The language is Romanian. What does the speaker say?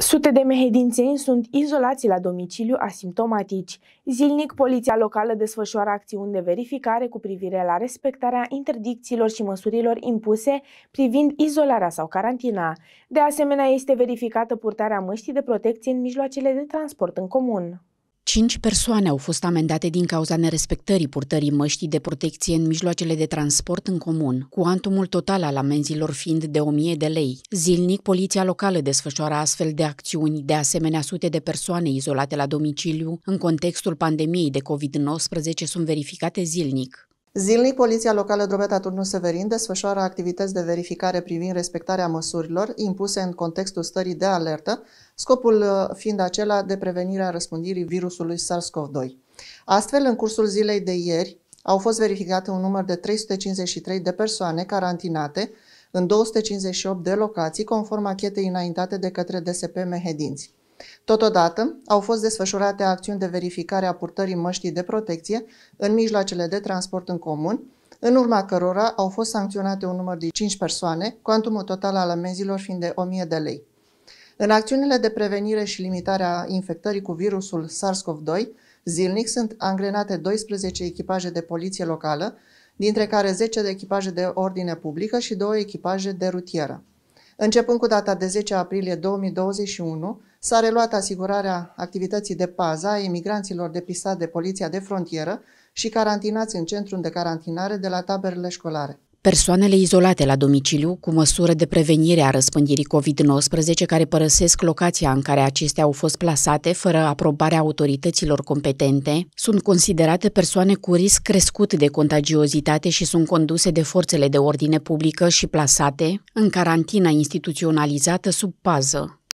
Sute de mehedințeni sunt izolați la domiciliu asimptomatici. Zilnic, poliția locală desfășoară acțiuni de verificare cu privire la respectarea interdicțiilor și măsurilor impuse privind izolarea sau carantina. De asemenea, este verificată purtarea măștii de protecție în mijloacele de transport în comun. Cinci persoane au fost amendate din cauza nerespectării purtării măștii de protecție în mijloacele de transport în comun, cuantumul total al amenzilor fiind de 1000 de lei. Zilnic, poliția locală desfășoară astfel de acțiuni, de asemenea sute de persoane izolate la domiciliu, în contextul pandemiei de COVID-19 sunt verificate zilnic. Zilnic, Poliția Locală Drobeta Turnu Severin desfășoară activități de verificare privind respectarea măsurilor impuse în contextul stării de alertă, scopul uh, fiind acela de prevenirea răspândirii virusului SARS-CoV-2. Astfel, în cursul zilei de ieri, au fost verificate un număr de 353 de persoane carantinate în 258 de locații, conform achetei înaintate de către DSP Mehedinți. Totodată, au fost desfășurate acțiuni de verificare a purtării măștii de protecție în mijloacele de transport în comun, în urma cărora au fost sancționate un număr de 5 persoane, cuantumul total al amenzilor fiind de 1000 de lei. În acțiunile de prevenire și limitare a infectării cu virusul SARS-CoV-2, zilnic sunt angrenate 12 echipaje de poliție locală, dintre care 10 de echipaje de ordine publică și 2 echipaje de rutieră. Începând cu data de 10 aprilie 2021, s-a reluat asigurarea activității de pază a emigranților depistați de Poliția de Frontieră și carantinați în centrul de carantinare de la taberele școlare. Persoanele izolate la domiciliu, cu măsură de prevenire a răspândirii COVID-19, care părăsesc locația în care acestea au fost plasate fără aprobarea autorităților competente, sunt considerate persoane cu risc crescut de contagiozitate și sunt conduse de forțele de ordine publică și plasate în carantină instituționalizată sub pază.